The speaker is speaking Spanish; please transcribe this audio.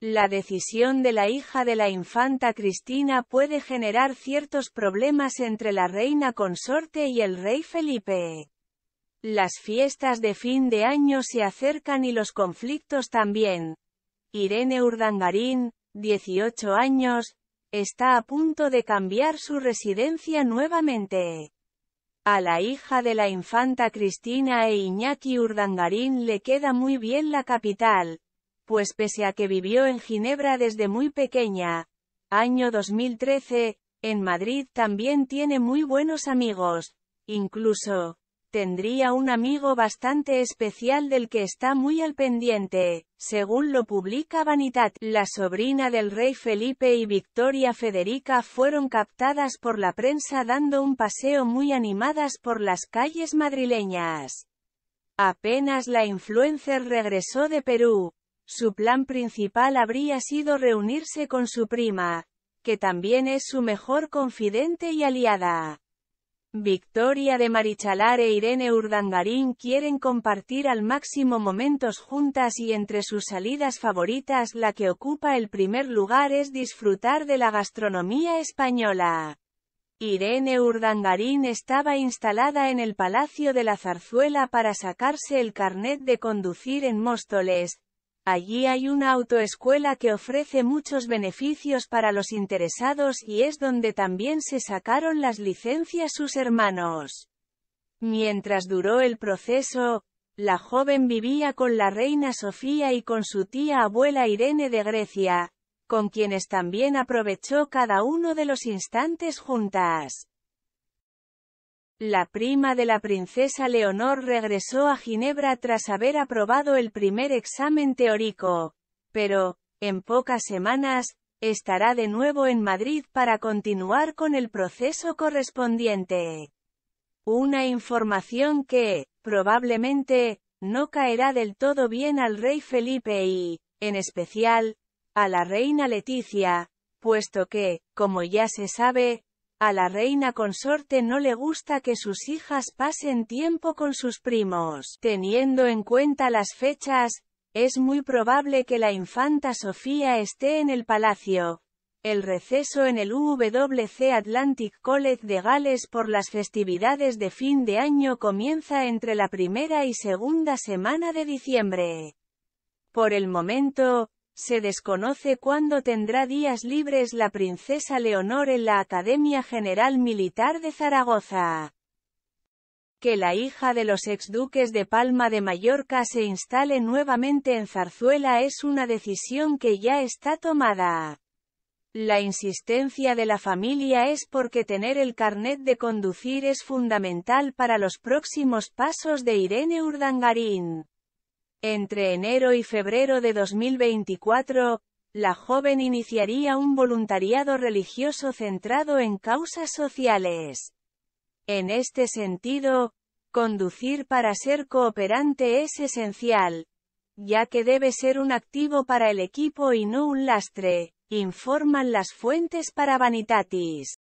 La decisión de la hija de la infanta Cristina puede generar ciertos problemas entre la reina consorte y el rey Felipe. Las fiestas de fin de año se acercan y los conflictos también. Irene Urdangarín, 18 años, está a punto de cambiar su residencia nuevamente. A la hija de la infanta Cristina e Iñaki Urdangarín le queda muy bien la capital, pues pese a que vivió en Ginebra desde muy pequeña, año 2013, en Madrid también tiene muy buenos amigos, incluso, tendría un amigo bastante especial del que está muy al pendiente, según lo publica Vanitat. La sobrina del rey Felipe y Victoria Federica fueron captadas por la prensa dando un paseo muy animadas por las calles madrileñas. Apenas la influencer regresó de Perú, su plan principal habría sido reunirse con su prima, que también es su mejor confidente y aliada. Victoria de Marichalar e Irene Urdangarín quieren compartir al máximo momentos juntas y entre sus salidas favoritas la que ocupa el primer lugar es disfrutar de la gastronomía española. Irene Urdangarín estaba instalada en el Palacio de la Zarzuela para sacarse el carnet de conducir en Móstoles, Allí hay una autoescuela que ofrece muchos beneficios para los interesados y es donde también se sacaron las licencias sus hermanos. Mientras duró el proceso, la joven vivía con la reina Sofía y con su tía abuela Irene de Grecia, con quienes también aprovechó cada uno de los instantes juntas. La prima de la princesa Leonor regresó a Ginebra tras haber aprobado el primer examen teórico, pero, en pocas semanas, estará de nuevo en Madrid para continuar con el proceso correspondiente. Una información que, probablemente, no caerá del todo bien al rey Felipe y, en especial, a la reina Leticia, puesto que, como ya se sabe, a la reina consorte no le gusta que sus hijas pasen tiempo con sus primos. Teniendo en cuenta las fechas, es muy probable que la infanta Sofía esté en el palacio. El receso en el WC Atlantic College de Gales por las festividades de fin de año comienza entre la primera y segunda semana de diciembre. Por el momento, se desconoce cuándo tendrá días libres la princesa Leonor en la Academia General Militar de Zaragoza. Que la hija de los exduques de Palma de Mallorca se instale nuevamente en Zarzuela es una decisión que ya está tomada. La insistencia de la familia es porque tener el carnet de conducir es fundamental para los próximos pasos de Irene Urdangarín. Entre enero y febrero de 2024, la joven iniciaría un voluntariado religioso centrado en causas sociales. En este sentido, conducir para ser cooperante es esencial, ya que debe ser un activo para el equipo y no un lastre, informan las fuentes para Vanitatis.